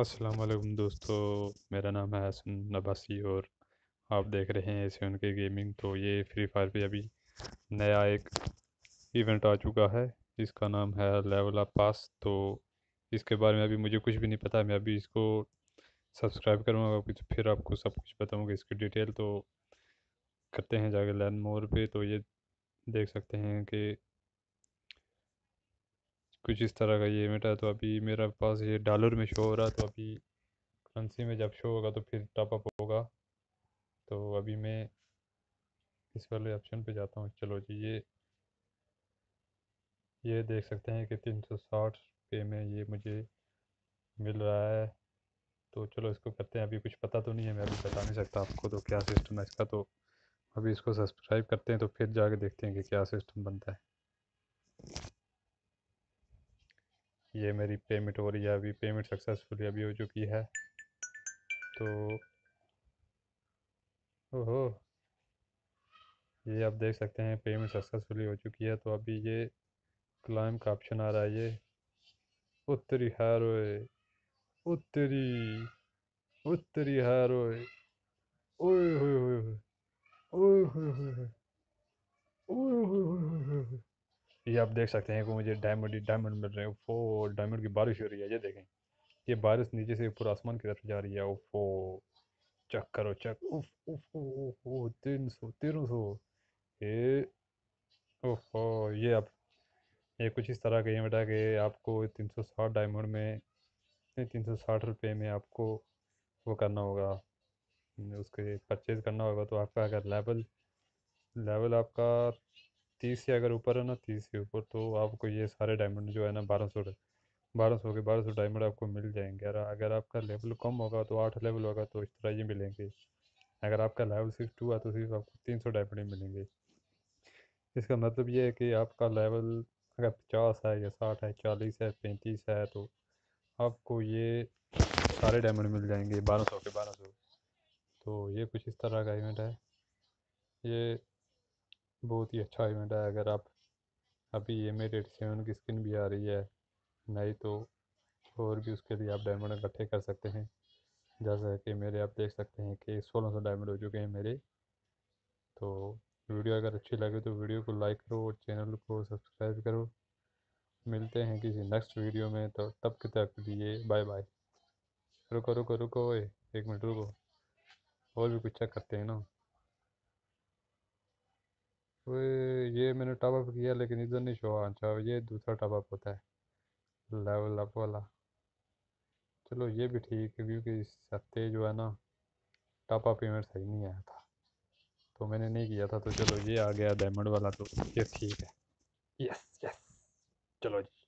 अस्सलाम वालेकुम दोस्तों मेरा नाम है हसन नबासी और आप देख रहे हैं ऐसे उनके गेमिंग तो ये फ्री फायर पे अभी नया एक इवेंट आ चुका है इसका नाम है लेवल अप पास तो इसके बारे में अभी मुझे कुछ भी नहीं पता मैं अभी इसको सब्सक्राइब करूँगा तो फिर आपको सब कुछ बताऊँगा इसकी डिटेल तो करते हैं जाके लैंड मोर पे तो ये देख सकते हैं कि कुछ इस तरह का ये इवेंट है तो अभी मेरा पास ये डॉलर में शो हो रहा है तो अभी करंसी में जब शो होगा तो फिर टॉप अप होगा तो अभी मैं इस वाले ऑप्शन पे जाता हूँ चलो जी ये ये देख सकते हैं कि तीन सौ साठ रुपये में ये मुझे मिल रहा है तो चलो इसको करते हैं अभी कुछ पता तो नहीं है मैं अभी बता नहीं सकता आपको तो क्या सिस्टम है इसका तो अभी इसको सब्सक्राइब करते हैं तो फिर जाके देखते हैं कि क्या सिस्टम बनता है ये मेरी पेमेंट हो रही है अभी पेमेंट सक्सेसफुली अभी हो चुकी है तो ओहो ये आप देख सकते हैं पेमेंट सक्सेसफुली हो चुकी है तो अभी ये क्लाइम का ऑप्शन आ रहा है ये उत्तरी हारोए उत्तरी उत्तरी हारोए ओए होए होए ओए होए होए ओए होए होए ये आप देख सकते हैं कि मुझे डायमंड डायमंड मिल रहे हैं ओफो डायमंड की बारिश हो रही है ये देखें ये बारिश नीचे से पूरा आसमान की तरफ जा रही है ओफो चेक करो चेक उफ उफ तीन सौ तीन सौ ये ओहो ये आप ये कुछ इस तरह का ये बेटा कि आपको तीन सौ साठ डायमंड में तीन सौ साठ रुपये में आपको वो करना होगा उसके परचेज़ करना होगा तो आपका अगर लेवल लेवल आपका तीस से अगर ऊपर है ना तीस के ऊपर तो आपको ये सारे डायमंड जो है ना बारह सौ बारह सौ के बारह सौ डायमंड आपको मिल जाएंगे अगर अगर आपका लेवल कम होगा तो आठ लेवल होगा तो इस तरह ये मिलेंगे अगर आपका लेवल सिर्फ टू है तो सिर्फ आपको तीन सौ डायमंड मिलेंगे इसका मतलब ये है कि आपका लेवल अगर पचास है या साठ है चालीस है पैंतीस है तो आपको ये सारे डायमंड मिल जाएंगे बारह सौ के बारह सौ तो ये कुछ इस तरह का इवेंट है ये बहुत ही अच्छा इवेंट है अगर आप अभी एम एट एट सेवन की स्किन भी आ रही है नहीं तो और भी उसके लिए आप डायमंड इकट्ठे कर सकते हैं जैसा कि मेरे आप देख सकते हैं कि सोलह सौ डायमंड हो चुके हैं मेरे तो वीडियो अगर अच्छी लगे तो वीडियो को लाइक करो और चैनल को सब्सक्राइब करो मिलते हैं किसी नेक्स्ट वीडियो में तो तब के तक लिए बाय बाय रुको रुको रुको एक मिनट रुको और भी कुछ चेक करते हैं ना तो ये मैंने टॉप अप किया लेकिन इधर नहीं शो अच्छा ये दूसरा टॉप अप होता है लेवल अप वाला चलो ये भी ठीक है क्योंकि सत्ते जो है ना टॉप अप इवेंट सही नहीं आया था तो मैंने नहीं किया था तो चलो ये आ गया डायमंड वाला तो ये ठीक है यस यस चलो जी